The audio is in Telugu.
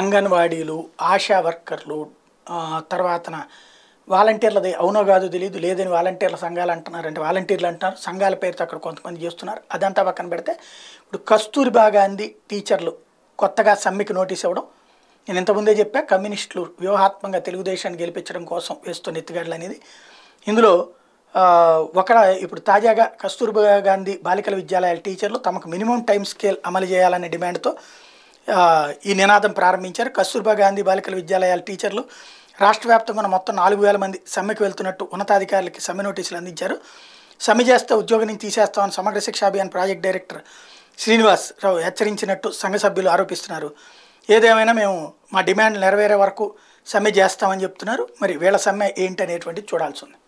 అంగన్వాడీలు ఆశా వర్కర్లు తర్వాతన వాలంటీర్లది అవునో కాదు తెలియదు లేదని వాలంటీర్ల సంఘాలు అంటున్నారు అంటే వాలంటీర్లు అంటున్నారు సంఘాల పేరుతో అక్కడ కొంతమంది చేస్తున్నారు అదంతా పక్కన పెడితే ఇప్పుడు కస్తూరిబా గాంధీ టీచర్లు కొత్తగా సమ్మెకి నోటీస్ ఇవ్వడం నేను ఇంతకుముందే చెప్పా కమ్యూనిస్టులు వ్యూహాత్మకంగా తెలుగుదేశాన్ని గెలిపించడం కోసం వేస్తున్న ఎత్తుగడలు అనేది ఇందులో ఒక ఇప్పుడు తాజాగా కస్తూర్బా గాంధీ బాలికల విద్యాలయాల టీచర్లు తమకు మినిమం టైం స్కేల్ అమలు చేయాలనే డిమాండ్తో ఈ నినాదం ప్రారంభించారు కస్తూర్బా గాంధీ బాలికల విద్యాలయాల టీచర్లు రాష్ట్ర వ్యాప్తంగా మొత్తం నాలుగు వేల మంది సమ్మెకు వెళ్తున్నట్టు ఉన్నతాధికారులకి సమ్మె నోటీసులు అందించారు సమ్మె చేస్తే ఉద్యోగం నుంచి తీసేస్తామని సమగ్ర శిక్ష అభియాన్ ప్రాజెక్ట్ డైరెక్టర్ శ్రీనివాస్ రావు హెచ్చరించినట్టు సంఘ సభ్యులు ఆరోపిస్తున్నారు ఏదేమైనా మేము మా డిమాండ్ నెరవేరే వరకు సమ్మె చేస్తామని చెప్తున్నారు మరి వీళ్ళ సమ్మె ఏంటి అనేటువంటిది చూడాల్సి ఉంది